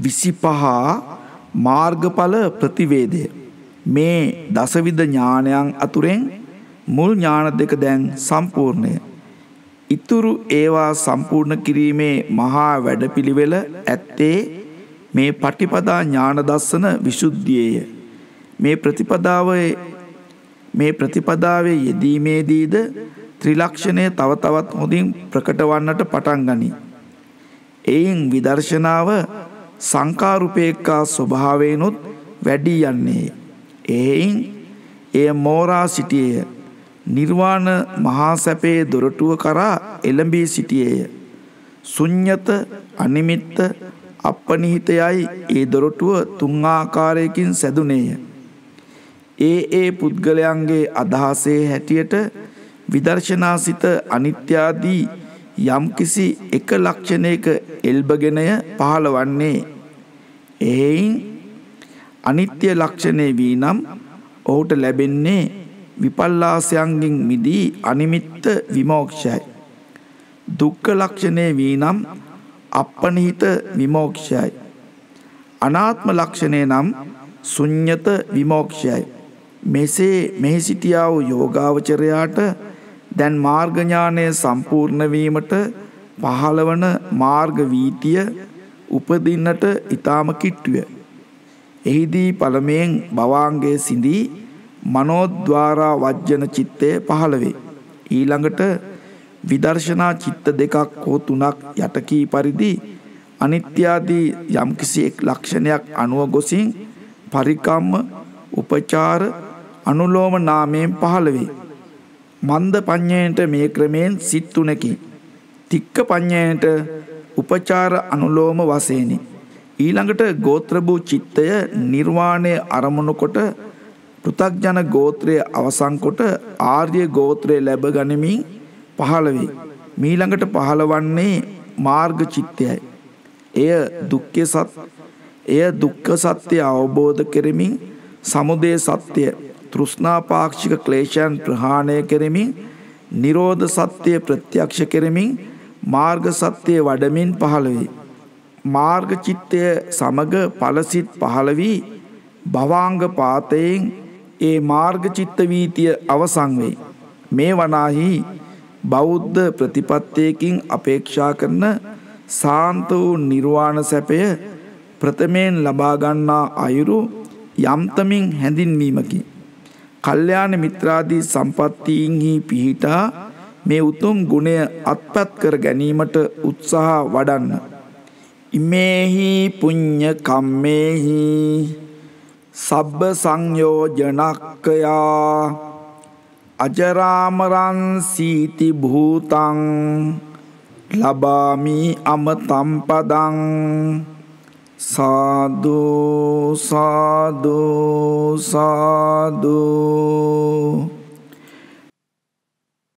විසිපහ මාර්ගඵල ප්‍රතිවේදය. මේ දසවිධ ඥානයන් අතුරෙන් මුල් ඥාන දෙක දැන් සම්පූර්ණය. ඉතුරු ඒවා සම්පූර්ණ කිරීමේ මහා වැඩපිළිවෙල ඇත්තේ මේ පටිපදා ඥාන දස්සන විසුද්ධියේය. මේ ප්‍රතිපදාවේ මේ ප්‍රතිපදාවේ යෙදීමේදීද ත්‍රිලක්ෂණය තව තවත් හොඳින් ප්‍රකට වන්නට පටන් ගනී. එයින් විදර්ශනාව සංකාරුපේක්කා ස්වභාවයනුත් වැඩී යන්නේ. එහෙයින් එය මෝරා සිටියේය. නිර්වාණ මහා සැපේ දොරටුව කරා එළඹී සිටියේය. සුඤ්ඤත අනිමිත්ත අපනිහිතයයි ඒ දොරටුව තුන් ආකාරයකින් සැදුනේය. ඒ ඒ පුද්ගලයන්ගේ අදහසේ හැටියට විදර්ශනාසිත අනිත්‍යාදී යම්කිසි එක ලක්ෂණයක එල්බගෙනය පහළවන්නේ. එහෙයින් අනිත්‍ය ලක්ෂණය වී නම් ඔහුට ලැබෙන්නේ විපල්ලාසයන්ගෙන් මිදී අනිමිත්ත විමෝක්ෂයි. දුක්ක ලක්ෂණය වී නම් අපනහිත විමෝක්ෂයයි. අනාත්ම ලක්ෂණය නම් සුඥ්ඥත විමෝක්ෂයයි. මෙසේ මෙහි සිටියාව යෝගාවචරයාට දැන් මාර්ග ඥානය සම්පූර්ණ වීමට පහළවන මාර්ග වීතිය උපදින්නට ඊටාම කිට්ටුය. එහිදී පළමුවෙන් භවාංගයේ සිඳී මනෝද්වාරා වජ්ජන චිත්තය පහළ වේ. ඊළඟට විදර්ශනා චිත්ත දෙකක් හෝ තුනක් යටකී පරිදි අනිත්‍යාදී යම්කිසි එක් ලක්ෂණයක් අනුව ගොසින් පරිකම්ම උපචාර අනුලෝම නාමයෙන් පහළ වේ. මන්ද පඤ්ඤයට මේ ක්‍රමයෙන් සිත් තුනකින් තික්ක පඤ්ඤයට උපචාර අනුලෝම වශයෙන්ි ඊළඟට ගෝත්‍ර වූ චිත්තය නිර්වාණය අරමුණු කොට පෘථග්ජන ගෝත්‍රයේ අවසන් කොට ආර්ය ගෝත්‍රය ලැබ ගනිමින් පහළ වේ. මීළඟට පහළවන්නේ මාර්ග චිත්තයයි. එය දුක්ඛ සත් එය දුක්ඛ සත්‍ය අවබෝධ කරමින් සමුදය සත්‍ය තෘෂ්ණාපාක්ෂික ක්ලේශයන් ප්‍රහාණය කරමින් නිරෝධ සත්‍යය ප්‍රත්‍යක්ෂ කරමින් මාර්ග සත්‍යය වඩමින් පහළවේ. මාර්ග චිත්තය සමග පලසිත් පහළවී භවාංග පාතයෙන් ඒ මාර්ග චිත්ත වීතිය අවසන් වේ. මේ වනාහි බෞද්ධ ප්‍රතිපත්තයකින් අපේක්ෂා කරන සාන්ත වූ නිර්වාණ සැපය ප්‍රථමයෙන් ලබාගන්නා අයුරු යම්තමින් හැඳින්වීමකි. කල්්‍යයාන මිත්‍රාදී සම්පත්තීන්හි පිහිටා මේ උතුම් ගුණය අත්පත් කර ගැනීමට උත්සාහ වඩන්න. ඉමේහි පුං්ඥ කම්මේහි සබ්බ සංයෝජනක්කයා අජරාමරන් සීති භූතන් ලබාමි අම තම්පදං සාදු සාදු සාදු